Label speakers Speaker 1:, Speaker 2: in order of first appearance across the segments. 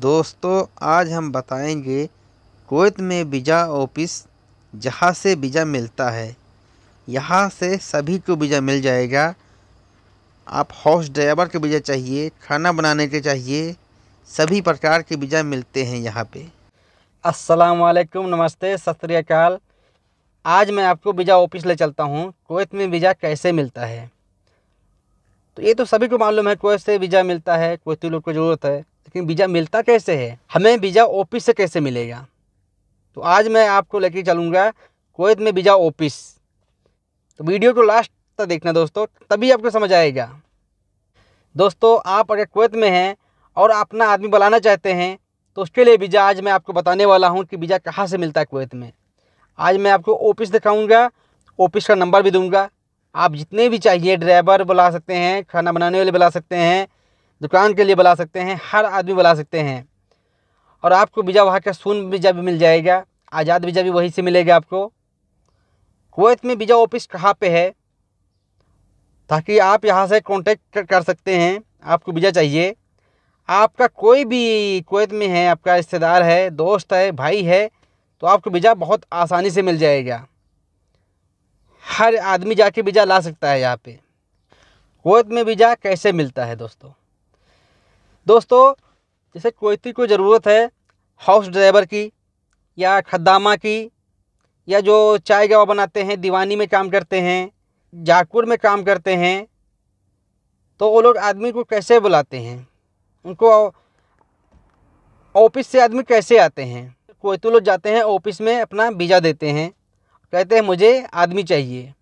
Speaker 1: दोस्तों आज हम बताएंगे कुवैत में वीज़ा ऑफिस जहाँ से वीज़ा मिलता है यहाँ से सभी को वीज़ा मिल जाएगा आप हाउस ड्राइवर के वीज़ा चाहिए खाना बनाने के चाहिए सभी प्रकार के वीज़ा मिलते हैं यहाँ पे
Speaker 2: अस्सलाम वालेकुम नमस्ते सत श्रीकाल आज मैं आपको वीज़ा ऑफिस ले चलता हूँ कुवैत में वीज़ा कैसे मिलता है तो ये तो सभी को मालूम है कुवैत से वीज़ा मिलता है कुवैती लोग को ज़रूरत है लेकिन वीज़ा मिलता कैसे है हमें वीज़ा ऑफिस से कैसे मिलेगा तो आज मैं आपको लेकर चलूँगा कोयत में वीज़ा ऑफिस तो वीडियो को लास्ट तक देखना दोस्तों तभी आपको समझ आएगा दोस्तों आप अगर कोवैत में हैं और अपना आदमी बुलाना चाहते हैं तो उसके लिए वीज़ा आज मैं आपको बताने वाला हूँ कि वीज़ा कहाँ से मिलता है कोवैत में आज मैं आपको ऑफिस दिखाऊँगा ऑफिस का नंबर भी दूँगा आप जितने भी चाहिए ड्राइवर बुला सकते हैं खाना बनाने वाले बुला सकते हैं दुकान के लिए बुला सकते हैं हर आदमी बुला सकते हैं और आपको वीज़ा वहाँ का सुन वीज़ा भी मिल जाएगा आज़ाद वीज़ा भी वहीं से मिलेगा आपको कुवैत में वीज़ा ऑफिस कहाँ पे है ताकि आप यहाँ से कांटेक्ट कर सकते हैं आपको वीज़ा चाहिए आपका कोई भी कुवैत में है आपका रिश्तेदार है दोस्त है भाई है तो आपको वीज़ा बहुत आसानी से मिल जाएगा हर आदमी जाके वीज़ा ला सकता है यहाँ पर कुवैत में वीज़ा कैसे मिलता है दोस्तों दोस्तों जैसे कोई को ज़रूरत है हाउस ड्राइवर की या खदामा की या जो चाय गवा बनाते हैं दीवानी में काम करते हैं जाकुर में काम करते हैं तो वो लोग आदमी को कैसे बुलाते हैं उनको ऑफिस से आदमी कैसे आते हैं कोई तो लोग जाते हैं ऑफिस में अपना वीज़ा देते हैं कहते हैं मुझे आदमी चाहिए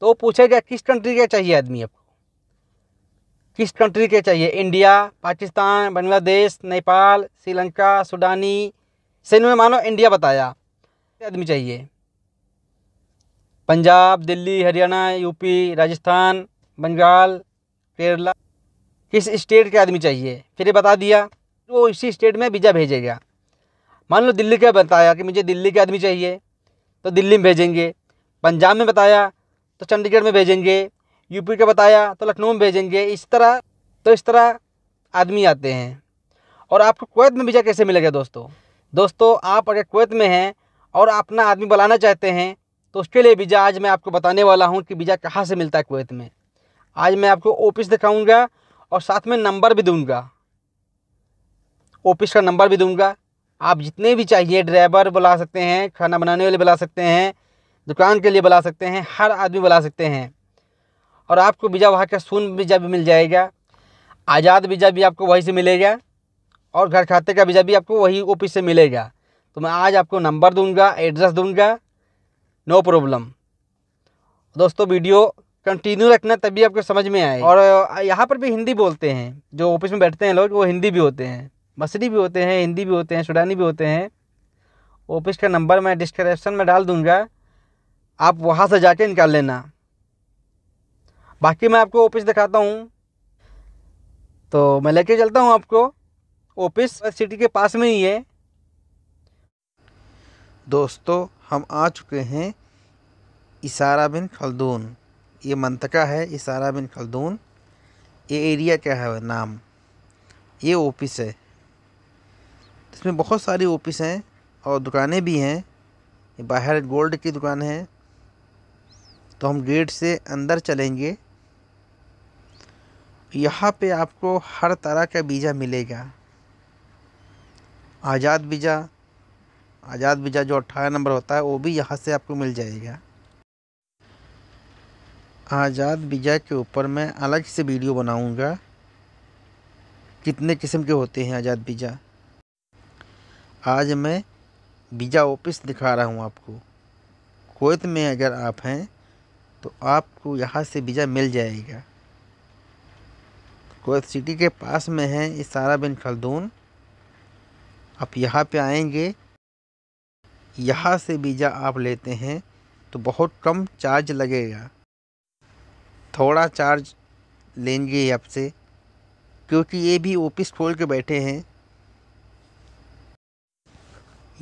Speaker 2: तो वो पूछेगा किस कंट्री का चाहिए आदमी आपको किस कंट्री के चाहिए इंडिया पाकिस्तान बांग्लादेश नेपाल श्रीलंका सूडानी से इन्होंने मानो इंडिया बताया आदमी चाहिए पंजाब दिल्ली हरियाणा यूपी राजस्थान बंगाल केरला किस स्टेट के आदमी चाहिए फिर ये बता दिया वो इसी स्टेट में वीज़ा भेजेगा मान लो दिल्ली का बताया कि मुझे दिल्ली के आदमी चाहिए तो दिल्ली में भेजेंगे पंजाब में बताया तो चंडीगढ़ में भेजेंगे यूपी का बताया तो लखनऊ में भेजेंगे इस तरह तो इस तरह आदमी आते हैं और आपको कुवैत में वीज़ा कैसे मिलेगा दोस्तों दोस्तों आप अगर कुवैत में हैं और अपना आदमी बुलाना चाहते हैं तो उसके लिए वीज़ा आज मैं आपको बताने वाला हूँ कि वीज़ा कहाँ से मिलता है कुवैत में आज मैं आपको ऑफिस दिखाऊँगा और साथ में नंबर भी दूँगा ऑफिस का नंबर भी दूँगा आप जितने भी चाहिए ड्राइवर बुला सकते हैं खाना बनाने वाले बुला सकते हैं दुकान के लिए बुला सकते हैं हर आदमी बुला सकते हैं और आपको वीज़ा वहाँ का सुन वीज़ा भी मिल जाएगा आज़ाद वीज़ा भी आपको वहीं से मिलेगा और घर खाते का वीज़ा भी आपको वही ऑफिस से मिलेगा तो मैं आज आपको नंबर दूंगा एड्रेस दूंगा नो प्रॉब्लम दोस्तों वीडियो कंटिन्यू रखना तभी आपको समझ में आए और यहाँ पर भी हिंदी बोलते हैं जो ऑफिस में बैठते हैं लोग वो हिंदी भी होते हैं मसरी भी होते हैं हिंदी भी होते हैं सुडानी भी होते हैं ऑफिस का नंबर मैं डिस्क्रिप्शन में डाल दूँगा आप वहाँ से जाके निकाल लेना बाकी मैं आपको ऑफिस दिखाता हूँ तो मैं लेके चलता हूँ आपको ऑफिस तो सिटी के पास में ही है
Speaker 1: दोस्तों हम आ चुके हैं इशारा बिन खलदून ये मनतका है इशारा बिन खलदून ये एरिया क्या है नाम ये ऑफिस है इसमें बहुत सारी ऑफिस हैं और दुकानें भी हैं ये बाहर गोल्ड की दुकान है तो हम गेट से अंदर चलेंगे यहाँ पे आपको हर तरह का बीजा मिलेगा आज़ाद बीजा आज़ाद बीजा जो अट्ठारह नंबर होता है वो भी यहाँ से आपको मिल जाएगा आज़ाद बीजा के ऊपर मैं अलग से वीडियो बनाऊंगा कितने किस्म के होते हैं आज़ाद बीजा आज मैं बीजा ऑफिस दिखा रहा हूँ आपको कोयत तो में अगर आप हैं तो आपको यहाँ से बीजा मिल जाएगा कोएफ सिटी के पास में है इसारा बिन खलदून आप यहाँ पे आएंगे यहाँ से वीज़ा आप लेते हैं तो बहुत कम चार्ज लगेगा थोड़ा चार्ज लेंगे आपसे क्योंकि ये भी ऑफिस खोल के बैठे हैं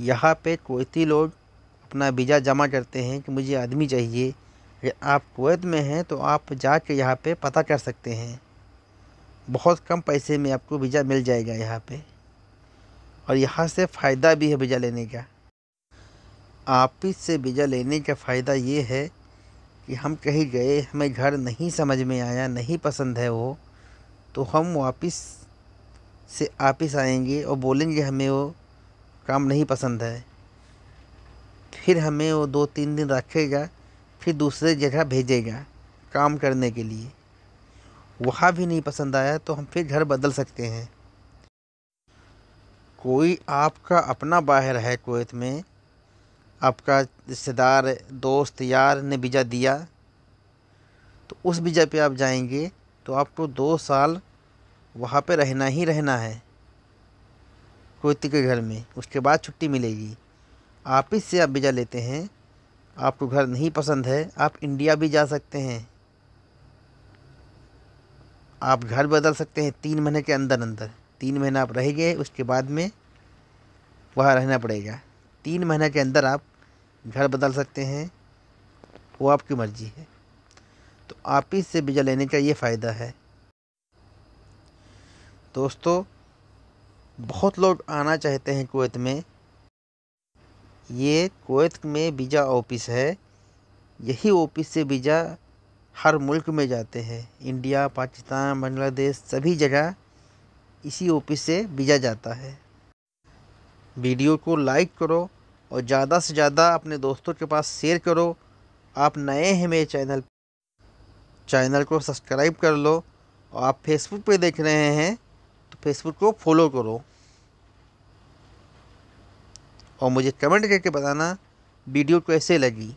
Speaker 1: यहाँ पे कोती लोग अपना वीज़ा जमा करते हैं कि मुझे आदमी चाहिए आप कुवैत में हैं तो आप जाके यहाँ पे पता कर सकते हैं बहुत कम पैसे में आपको वीज़ा मिल जाएगा यहाँ पे और यहाँ से फ़ायदा भी है वीज़ा लेने का ऑफिस से वीज़ा लेने का फ़ायदा ये है कि हम कहीं गए हमें घर नहीं समझ में आया नहीं पसंद है वो तो हम वापस से ऑफिस आएंगे और बोलेंगे हमें वो काम नहीं पसंद है फिर हमें वो दो तीन दिन रखेगा फिर दूसरे जगह भेजेगा काम करने के लिए वहाँ भी नहीं पसंद आया तो हम फिर घर बदल सकते हैं कोई आपका अपना बाहर है कुवैत में आपका रिश्तेदार दोस्त यार ने वीज़ा दिया तो उस वीज़ा पे आप जाएंगे तो आपको दो साल वहाँ पे रहना ही रहना है कुवैती के घर में उसके बाद छुट्टी मिलेगी आप इससे आप वीज़ा लेते हैं आपको घर नहीं पसंद है आप इंडिया भी जा सकते हैं आप घर बदल सकते हैं तीन महीने के अंदर अंदर तीन महीना आप रह गए उसके बाद में वहाँ रहना पड़ेगा तीन महीने के अंदर आप घर बदल सकते हैं वो आपकी मर्ज़ी है तो आप ही से वीज़ा लेने का ये फ़ायदा है दोस्तों बहुत लोग आना चाहते हैं कुवैत में ये कुवैत में वीज़ा ऑफिस है यही ऑफिस से वीज़ा हर मुल्क में जाते हैं इंडिया पाकिस्तान बांग्लादेश सभी जगह इसी ऑफिस से भेजा जाता है वीडियो को लाइक करो और ज़्यादा से ज़्यादा अपने दोस्तों के पास शेयर करो आप नए हैं मेरे चैनल चैनल को सब्सक्राइब कर लो और आप फेसबुक पे देख रहे हैं तो फेसबुक को फॉलो करो और मुझे कमेंट करके बताना वीडियो कैसे लगी